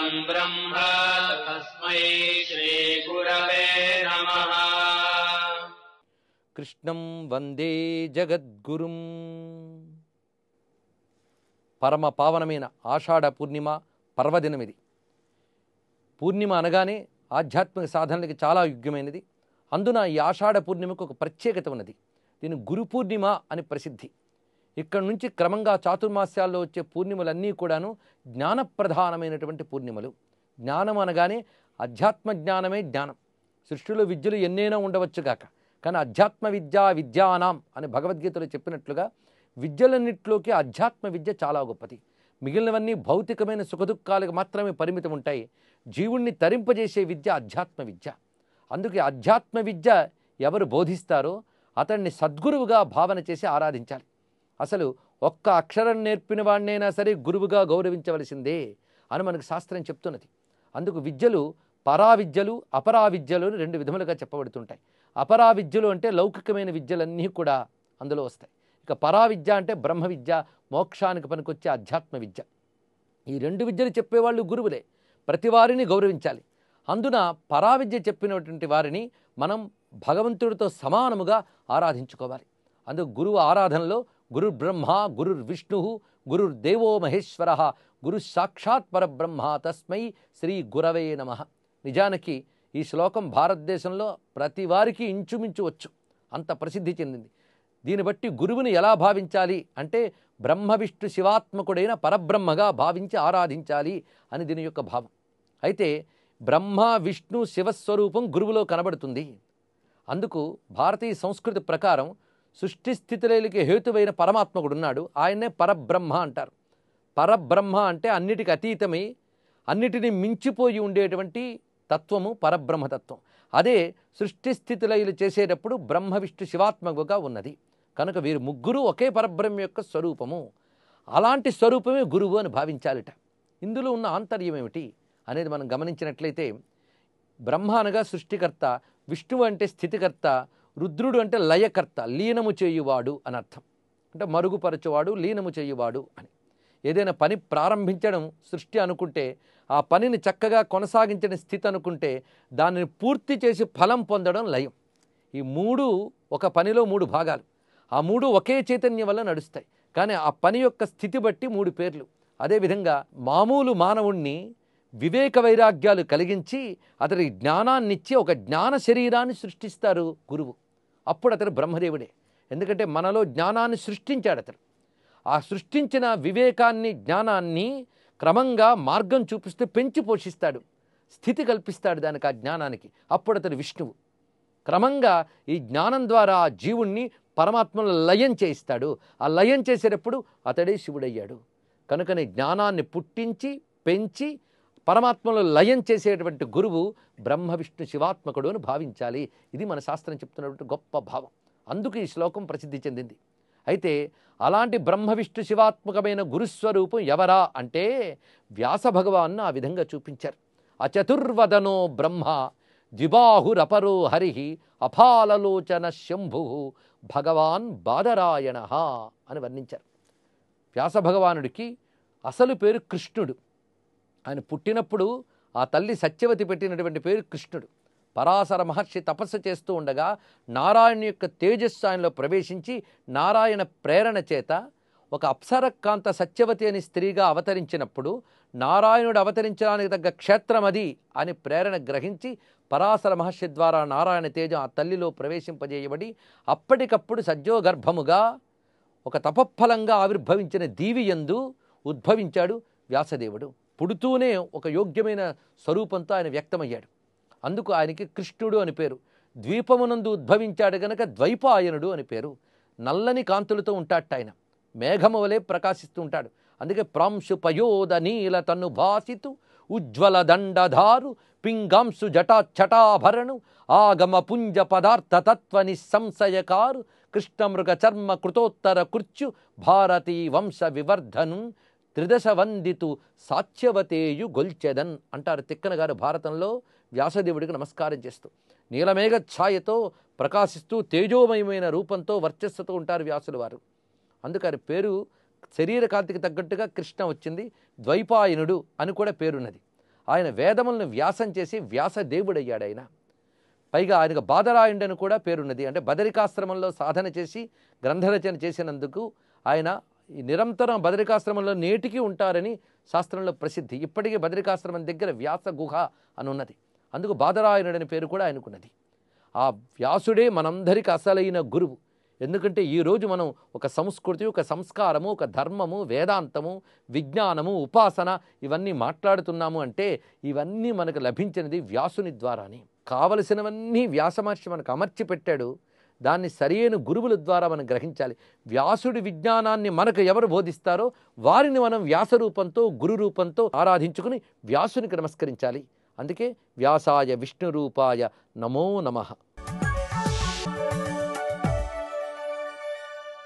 परम् ब्रह्म तस्मै श्रीगुरवे నమ కృష్ణం వందే జగద్గురుం పరమ పావనమైన ఆషాఢ పూర్ణిమ పర్వదినం ఇది పూర్ణిమ అనగానే ఆధ్యాత్మిక సాధనలకి చాలా యోగ్యమైనది అందున ఈ ఆషాఢ పూర్ణిమకు ఒక ప్రత్యేకత ఉన్నది దీని గురు పూర్ణిమ అని ప్రసిద్ధి ఇక్కడ నుంచి క్రమంగా చాతుర్మాస్యాల్లో వచ్చే పూర్ణిమలన్నీ కూడాను జ్ఞానప్రధానమైనటువంటి పూర్ణిమలు జ్ఞానం అనగానే అధ్యాత్మ జ్ఞానమే జ్ఞానం సృష్టిలో విద్యలు ఎన్నైనా ఉండవచ్చుగాక కానీ అధ్యాత్మ విద్య విద్యానాం అని భగవద్గీతలో చెప్పినట్లుగా విద్యలన్నింటిలోకి అధ్యాత్మ విద్య చాలా గొప్పది మిగిలినవన్నీ భౌతికమైన సుఖదుఖాలకు మాత్రమే పరిమితం ఉంటాయి జీవుణ్ణి తరింపజేసే విద్య అధ్యాత్మ విద్య అందుకే అధ్యాత్మ విద్య ఎవరు బోధిస్తారో అతన్ని సద్గురువుగా భావన చేసి ఆరాధించాలి అసలు ఒక్క అక్షరం నేర్పిన వాడినైనా సరే గురువుగా గౌరవించవలసిందే అని మనకు శాస్త్రం చెప్తున్నది అందుకు విద్యలు పరావిద్యలు అపరావిద్యలు అని రెండు విధములుగా చెప్పబడుతుంటాయి అపరావిద్యలు అంటే లౌకికమైన విద్యలన్నీ కూడా అందులో వస్తాయి ఇక పరావిద్య అంటే బ్రహ్మ విద్య మోక్షానికి పనికొచ్చే అధ్యాత్మ విద్య ఈ రెండు విద్యలు చెప్పేవాళ్ళు గురువులే ప్రతి వారిని గౌరవించాలి అందున పరావిద్య చెప్పినటువంటి వారిని మనం భగవంతుడితో సమానముగా ఆరాధించుకోవాలి అందుకు గురువు ఆరాధనలో విష్ణు గురుర్ దేవో మహేశ్వర గురు సాక్షాత్ పరబ్రహ్మ తస్మై శ్రీ గురవే నమ నిజానికి ఈ శ్లోకం భారతదేశంలో ప్రతి వారికి ఇంచుమించు వచ్చు అంత ప్రసిద్ధి చెందింది దీన్ని బట్టి గురువుని ఎలా భావించాలి అంటే బ్రహ్మ విష్ణు శివాత్మకుడైన పరబ్రహ్మగా భావించి ఆరాధించాలి అని దీని యొక్క భావం అయితే బ్రహ్మ విష్ణు శివస్వరూపం గురువులో కనబడుతుంది అందుకు భారతీయ సంస్కృతి ప్రకారం సృష్టి స్థితిలకి హేతువైన పరమాత్మకుడు ఉన్నాడు ఆయనే పరబ్రహ్మ అంటారు పరబ్రహ్మ అంటే అన్నిటికి అతీతమై అన్నిటిని మించిపోయి ఉండేటువంటి తత్వము పరబ్రహ్మతత్వం అదే సృష్టి స్థితిలయలు చేసేటప్పుడు బ్రహ్మ విష్ణు శివాత్మకుగా ఉన్నది కనుక వీరు ముగ్గురు ఒకే పరబ్రహ్మ యొక్క స్వరూపము అలాంటి స్వరూపమే గురువు అని భావించాలిట ఇందులో ఉన్న ఆంతర్యం ఏమిటి అనేది మనం గమనించినట్లయితే బ్రహ్మ అనగా సృష్టికర్త విష్ణువు అంటే స్థితికర్త రుద్రుడు అంటే లయకర్త లీనము చేయువాడు అని అర్థం అంటే మరుగుపరచువాడు లీనము చేయువాడు అని ఏదైనా పని ప్రారంభించడం సృష్టి అనుకుంటే ఆ పనిని చక్కగా కొనసాగించిన స్థితి అనుకుంటే దానిని పూర్తి చేసి ఫలం పొందడం లయం ఈ మూడు ఒక పనిలో మూడు భాగాలు ఆ మూడు ఒకే చైతన్యం వల్ల నడుస్తాయి కానీ ఆ పని యొక్క స్థితి బట్టి మూడు పేర్లు అదేవిధంగా మామూలు మానవుణ్ణి వివేక వైరాగ్యాలు కలిగించి అతడి జ్ఞానాన్నిచ్చి ఒక జ్ఞాన శరీరాన్ని సృష్టిస్తారు గురువు అప్పుడు అతను బ్రహ్మదేవుడే ఎందుకంటే మనలో జ్ఞానాన్ని సృష్టించాడు అతను ఆ సృష్టించిన వివేకాన్ని జ్ఞానాన్ని క్రమంగా మార్గం చూపిస్తూ పెంచి పోషిస్తాడు స్థితి కల్పిస్తాడు దానికి ఆ జ్ఞానానికి అప్పుడు అతను విష్ణువు క్రమంగా ఈ జ్ఞానం ద్వారా ఆ జీవుణ్ణి పరమాత్మను లయం చేయిస్తాడు ఆ లయం చేసేటప్పుడు అతడే శివుడయ్యాడు కనుకనే జ్ఞానాన్ని పుట్టించి పెంచి పరమాత్మలో లయం చేసేటువంటి గురువు బ్రహ్మ విష్ణు శివాత్మకుడు అని భావించాలి ఇది మన శాస్త్రం చెప్తున్నటువంటి గొప్ప భావం అందుకు ఈ శ్లోకం ప్రసిద్ధి చెందింది అయితే అలాంటి బ్రహ్మ విష్ణు శివాత్మకమైన గురుస్వరూపం ఎవరా అంటే వ్యాస భగవాన్ను ఆ విధంగా చూపించారు అచతుర్వదనో బ్రహ్మ ద్విబాహురపరో హరి అఫాలలోచన శంభు భగవాన్ బాదరాయణ అని వర్ణించారు వ్యాస భగవానుడికి అసలు పేరు కృష్ణుడు ఆయన పుట్టినప్పుడు ఆ తల్లి సత్యవతి పెట్టినటువంటి పేరు కృష్ణుడు పరాశర మహర్షి తపస్సు చేస్తూ ఉండగా నారాయణ యొక్క తేజస్సు ఆయనలో ప్రవేశించి నారాయణ ప్రేరణ చేత ఒక అప్సరకాంత సత్యవతి అని స్త్రీగా అవతరించినప్పుడు నారాయణుడు అవతరించడానికి తగ్గ క్షేత్రం అది అని ప్రేరణ గ్రహించి పరాశర మహర్షి ద్వారా నారాయణ తేజం ఆ తల్లిలో ప్రవేశింపజేయబడి అప్పటికప్పుడు సజ్జోగర్భముగా ఒక తపఫలంగా ఆవిర్భవించిన దీవియందు ఉద్భవించాడు వ్యాసదేవుడు పుడుతూనే ఒక యోగ్యమైన స్వరూపంతో ఆయన వ్యక్తమయ్యాడు అందుకు ఆయనకి కృష్ణుడు అని పేరు ద్వీపమునందు ఉద్భవించాడు గనక ద్వైపాయనుడు అని పేరు నల్లని కాంతులతో ఉంటాడు ఆయన మేఘము వలె ప్రకాశిస్తూ ఉంటాడు అందుకే ప్రాంశు పయోద నీల తన్ను భాసితు ఉజ్వల దండధారు పింగాంశు జటా చటాభరణు ఆగమ పుంజ పదార్థ తత్వ నిస్సంశయకారు కృష్ణమృగ చర్మ కృతోత్తర కుర్చు భారతీ వంశ వివర్ధను త్రిదశ వందితు సాత్యవతేయు గొల్చెదన్ అంటారు తిక్కన గారు భారతంలో వ్యాసదేవుడికి నమస్కారం చేస్తూ నీలమేఘ ఛాయతో ప్రకాశిస్తూ తేజోమయమైన రూపంతో వర్చస్సుతో ఉంటారు వ్యాసులు వారు అందుకని పేరు శరీర కాంతికి తగ్గట్టుగా కృష్ణ వచ్చింది ద్వైపాయనుడు అని కూడా పేరున్నది ఆయన వేదములను వ్యాసం చేసి వ్యాసదేవుడయ్యాడు ఆయన పైగా ఆయనకు బాధరాయుడు అని కూడా పేరున్నది అంటే బదరికాశ్రమంలో సాధన చేసి గ్రంథరచన చేసినందుకు ఆయన ఈ నిరంతరం బదరికాశ్రమంలో నేటికి ఉంటారని శాస్త్రంలో ప్రసిద్ధి ఇప్పటికీ బదరికాశ్రమం దగ్గర వ్యాస గుహ అని ఉన్నది అందుకు బాధరాయణుడని పేరు కూడా ఆయనకున్నది ఆ వ్యాసుడే మనందరికీ అసలైన గురువు ఎందుకంటే ఈరోజు మనం ఒక సంస్కృతి ఒక సంస్కారము ఒక ధర్మము వేదాంతము విజ్ఞానము ఉపాసన ఇవన్నీ మాట్లాడుతున్నాము అంటే ఇవన్నీ మనకు లభించినది వ్యాసుని ద్వారానే కావలసినవన్నీ వ్యాసమహర్షి మనకు అమర్చి పెట్టాడు దాన్ని సరైన గురువుల ద్వారా మనం గ్రహించాలి వ్యాసుడి విజ్ఞానాన్ని మనకు ఎవరు బోధిస్తారో వారిని మనం వ్యాసరూపంతో గురు రూపంతో ఆరాధించుకుని వ్యాసునికి నమస్కరించాలి అందుకే వ్యాసాయ విష్ణు రూపాయ నమో నమః